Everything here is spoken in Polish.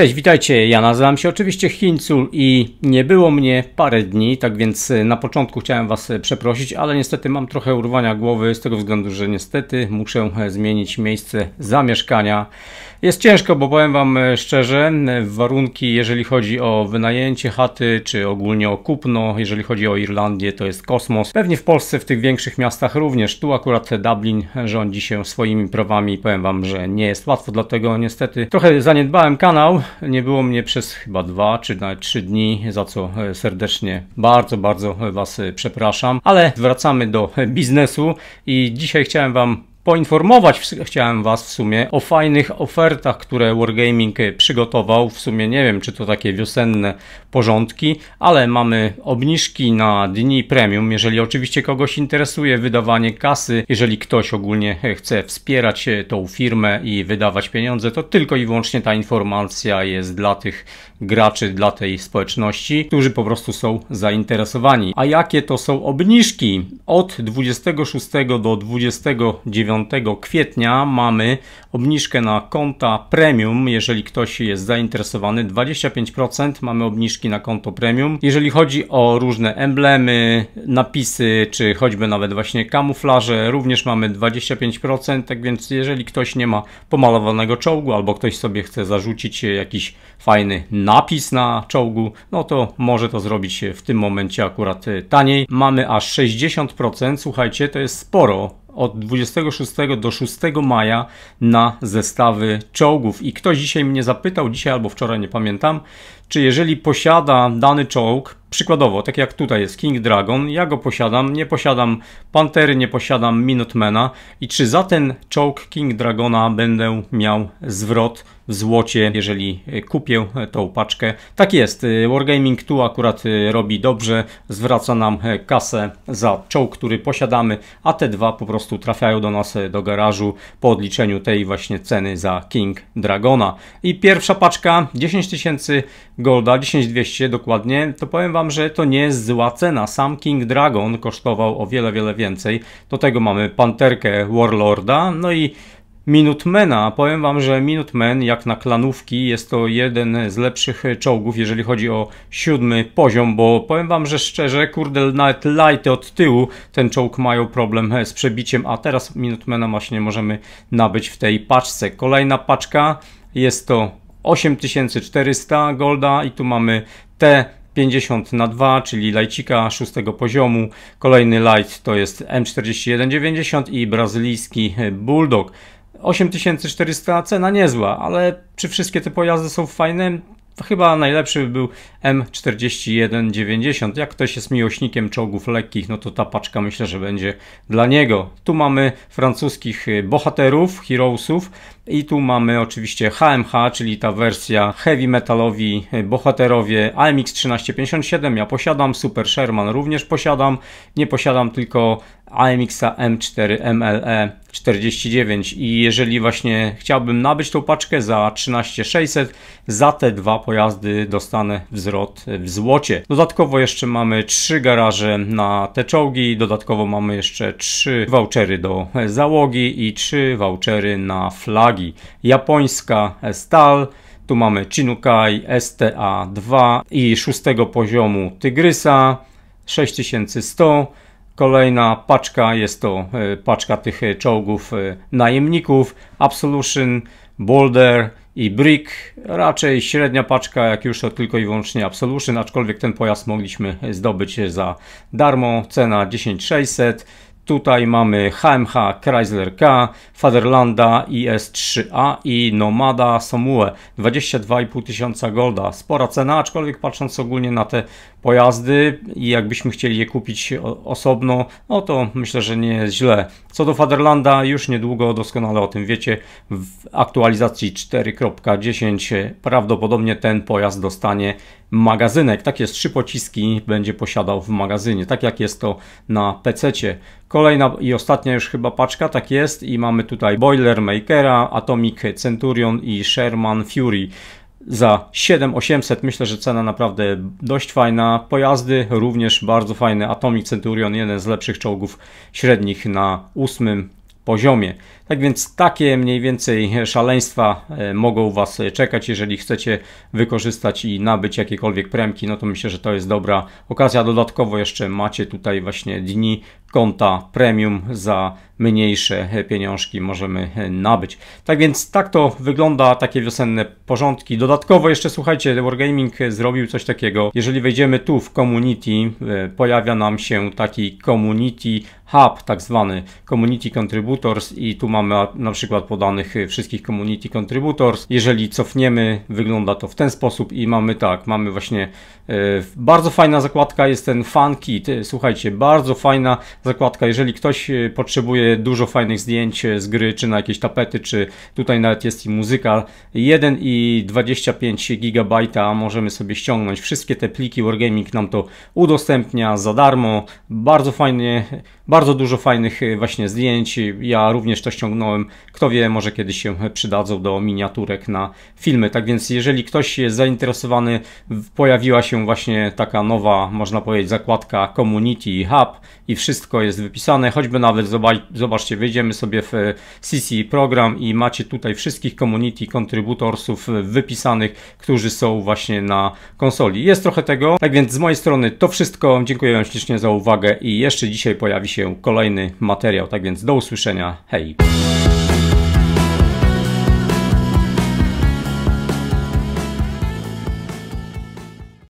Cześć, witajcie. Ja nazywam się oczywiście Chińcul i nie było mnie parę dni, tak więc e, na początku chciałem Was e, przeprosić, ale niestety mam trochę urwania głowy z tego względu, że niestety muszę e, zmienić miejsce zamieszkania. Jest ciężko, bo powiem Wam e, szczerze, e, warunki, jeżeli chodzi o wynajęcie chaty, czy ogólnie o kupno, jeżeli chodzi o Irlandię, to jest kosmos. Pewnie w Polsce, w tych większych miastach również. Tu akurat Dublin rządzi się swoimi prawami powiem Wam, że nie jest łatwo, dlatego niestety trochę zaniedbałem kanał. Nie było mnie przez chyba dwa czy nawet trzy dni, za co e, serdecznie bardzo, bardzo Was przepraszam. Ale wracamy do biznesu i dzisiaj chciałem Wam poinformować chciałem Was w sumie o fajnych ofertach, które Wargaming przygotował. W sumie nie wiem, czy to takie wiosenne porządki, ale mamy obniżki na dni premium. Jeżeli oczywiście kogoś interesuje wydawanie kasy, jeżeli ktoś ogólnie chce wspierać tą firmę i wydawać pieniądze, to tylko i wyłącznie ta informacja jest dla tych graczy, dla tej społeczności, którzy po prostu są zainteresowani. A jakie to są obniżki? Od 26 do 29 10 kwietnia mamy obniżkę na konta premium, jeżeli ktoś jest zainteresowany, 25% mamy obniżki na konto premium. Jeżeli chodzi o różne emblemy, napisy, czy choćby nawet właśnie kamuflaże, również mamy 25%, tak więc jeżeli ktoś nie ma pomalowanego czołgu, albo ktoś sobie chce zarzucić jakiś fajny napis na czołgu, no to może to zrobić w tym momencie akurat taniej. Mamy aż 60%, słuchajcie, to jest sporo od 26 do 6 maja na zestawy czołgów. I ktoś dzisiaj mnie zapytał, dzisiaj albo wczoraj, nie pamiętam, czy jeżeli posiada dany czołg Przykładowo, tak jak tutaj jest King Dragon, ja go posiadam, nie posiadam Pantery, nie posiadam Minutemana i czy za ten czołg King Dragona będę miał zwrot w złocie, jeżeli kupię tą paczkę? Tak jest, y, Wargaming tu akurat y, robi dobrze, zwraca nam e, kasę za czołg, który posiadamy, a te dwa po prostu trafiają do nas e, do garażu po odliczeniu tej właśnie ceny za King Dragona. I pierwsza paczka 10 tysięcy golda, 10200 dokładnie, to powiem Wam, wam, że to nie jest zła cena. Sam King Dragon kosztował o wiele, wiele więcej. Do tego mamy panterkę Warlorda, no i Minutemana. Powiem wam, że Minuteman jak na klanówki jest to jeden z lepszych czołgów, jeżeli chodzi o siódmy poziom, bo powiem wam, że szczerze, kurde, nawet lighty od tyłu ten czołg mają problem z przebiciem, a teraz Minutemana właśnie możemy nabyć w tej paczce. Kolejna paczka jest to 8400 golda i tu mamy te 50 na 2, czyli lajcika szóstego poziomu. Kolejny light to jest M4190 i brazylijski Bulldog. 8400 cena niezła, ale czy wszystkie te pojazdy są fajne? chyba najlepszy by był M4190. Jak ktoś jest miłośnikiem czołgów lekkich, no to ta paczka myślę, że będzie dla niego. Tu mamy francuskich y, bohaterów, heroesów i tu mamy oczywiście HMH, czyli ta wersja heavy metalowi y, bohaterowie AMX 1357. Ja posiadam, Super Sherman również posiadam. Nie posiadam tylko AMX-a M4 MLE 49 i jeżeli właśnie chciałbym nabyć tą paczkę za 13600, za te dwa pojazdy dostanę wzrost w złocie. Dodatkowo jeszcze mamy trzy garaże na te czołgi, dodatkowo mamy jeszcze trzy vouchery do załogi i trzy vouchery na flagi. Japońska stal, tu mamy Chinukai STA2 i szóstego poziomu Tygrysa 6100 Kolejna paczka jest to e, paczka tych e, czołgów e, najemników Absolution, Boulder i Brick. Raczej średnia paczka, jak już to tylko i wyłącznie Absolution, aczkolwiek ten pojazd mogliśmy zdobyć za darmo. Cena 10600. Tutaj mamy HMH Chrysler K, Fatherlanda IS-3A i Nomada Somue 22,5 tysiąca golda. Spora cena, aczkolwiek patrząc ogólnie na te pojazdy i jakbyśmy chcieli je kupić osobno, no to myślę, że nie jest źle. Co do Faderlanda, już niedługo doskonale o tym wiecie. W aktualizacji 4.10 prawdopodobnie ten pojazd dostanie magazynek. Takie jest, trzy pociski będzie posiadał w magazynie, tak jak jest to na PC. -cie. Kolejna i ostatnia już chyba paczka, tak jest i mamy tutaj Boilermakera, Atomic Centurion i Sherman Fury za 7800. Myślę, że cena naprawdę dość fajna. Pojazdy również bardzo fajne. Atomic Centurion, jeden z lepszych czołgów średnich na ósmym poziomie. Tak więc takie mniej więcej szaleństwa e, mogą Was czekać. Jeżeli chcecie wykorzystać i nabyć jakiekolwiek premki, no to myślę, że to jest dobra okazja. Dodatkowo jeszcze macie tutaj właśnie dni konta premium za mniejsze pieniążki możemy nabyć. Tak więc tak to wygląda, takie wiosenne porządki. Dodatkowo jeszcze słuchajcie, Wargaming zrobił coś takiego. Jeżeli wejdziemy tu w community, e, pojawia nam się taki community hub, tak zwany community contributors i tu mamy na przykład podanych wszystkich community contributors. Jeżeli cofniemy, wygląda to w ten sposób i mamy tak, mamy właśnie e, bardzo fajna zakładka jest ten fan kit. E, słuchajcie, bardzo fajna zakładka. Jeżeli ktoś y, potrzebuje dużo fajnych zdjęć y, z gry, czy na jakieś tapety, czy tutaj nawet jest i muzyka, 1,25 GB możemy sobie ściągnąć. Wszystkie te pliki Wargaming nam to udostępnia za darmo. Bardzo fajnie bardzo dużo fajnych e, właśnie zdjęć. Ja również to ściągnąłem. Kto wie, może kiedyś się przydadzą do miniaturek na filmy. Tak więc jeżeli ktoś jest zainteresowany, pojawiła się właśnie taka nowa, można powiedzieć, zakładka Community Hub i wszystko jest wypisane. Choćby nawet, zobaczcie, wejdziemy sobie w CC e, program i macie tutaj wszystkich community contributorsów e, wypisanych, którzy są właśnie na konsoli. Jest trochę tego. Tak więc z mojej strony to wszystko. Dziękuję Wam ślicznie za uwagę i jeszcze dzisiaj pojawi się się kolejny materiał. Tak więc do usłyszenia. Hej!